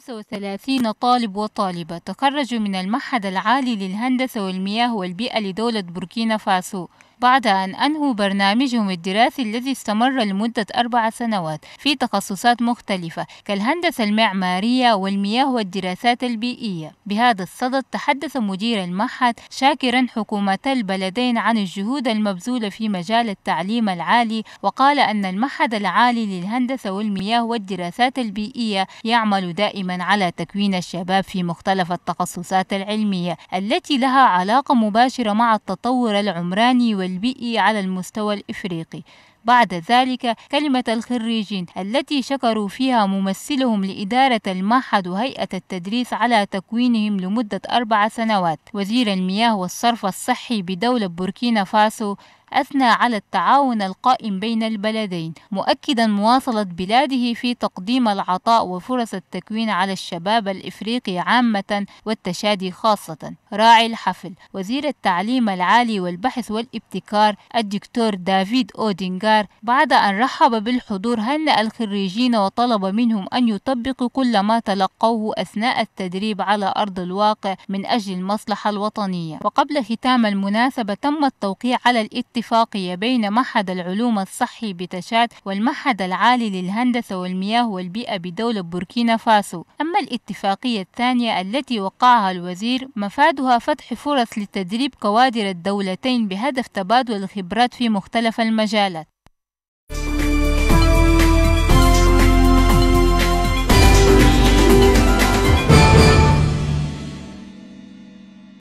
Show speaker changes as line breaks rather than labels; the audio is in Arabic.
35 طالب وطالبة تخرجوا من المعهد العالي للهندسة والمياه والبيئة لدولة بوركينا فاسو بعد أن أنهوا برنامجهم الدراسي الذي استمر لمدة أربع سنوات في تخصصات مختلفة كالهندسة المعمارية والمياه والدراسات البيئية بهذا الصدد تحدث مدير المعهد شاكرا حكومتا البلدين عن الجهود المبذولة في مجال التعليم العالي وقال أن المعهد العالي للهندسة والمياه والدراسات البيئية يعمل دائما على تكوين الشباب في مختلف التخصصات العلمية التي لها علاقة مباشرة مع التطور العمراني والبيئي البيئي على المستوى الإفريقي بعد ذلك كلمة الخريجين التي شكروا فيها ممثلهم لإدارة المعهد وهيئة التدريس على تكوينهم لمدة أربع سنوات وزير المياه والصرف الصحي بدولة بوركينا فاسو أثنى على التعاون القائم بين البلدين مؤكدا مواصلة بلاده في تقديم العطاء وفرص التكوين على الشباب الإفريقي عامة والتشادي خاصة راعي الحفل وزير التعليم العالي والبحث والابتكار الدكتور دافيد أودينغار بعد أن رحب بالحضور هنأ الخريجين وطلب منهم أن يطبقوا كل ما تلقوه أثناء التدريب على أرض الواقع من أجل المصلحة الوطنية وقبل ختام المناسبة تم التوقيع على الاتفاق اتفاقية بين معهد العلوم الصحي بتشاد والمعهد العالي للهندسة والمياه والبيئة بدولة بوركينا فاسو أما الاتفاقية الثانية التي وقعها الوزير مفادها فتح فرص لتدريب كوادر الدولتين بهدف تبادل الخبرات في مختلف المجالات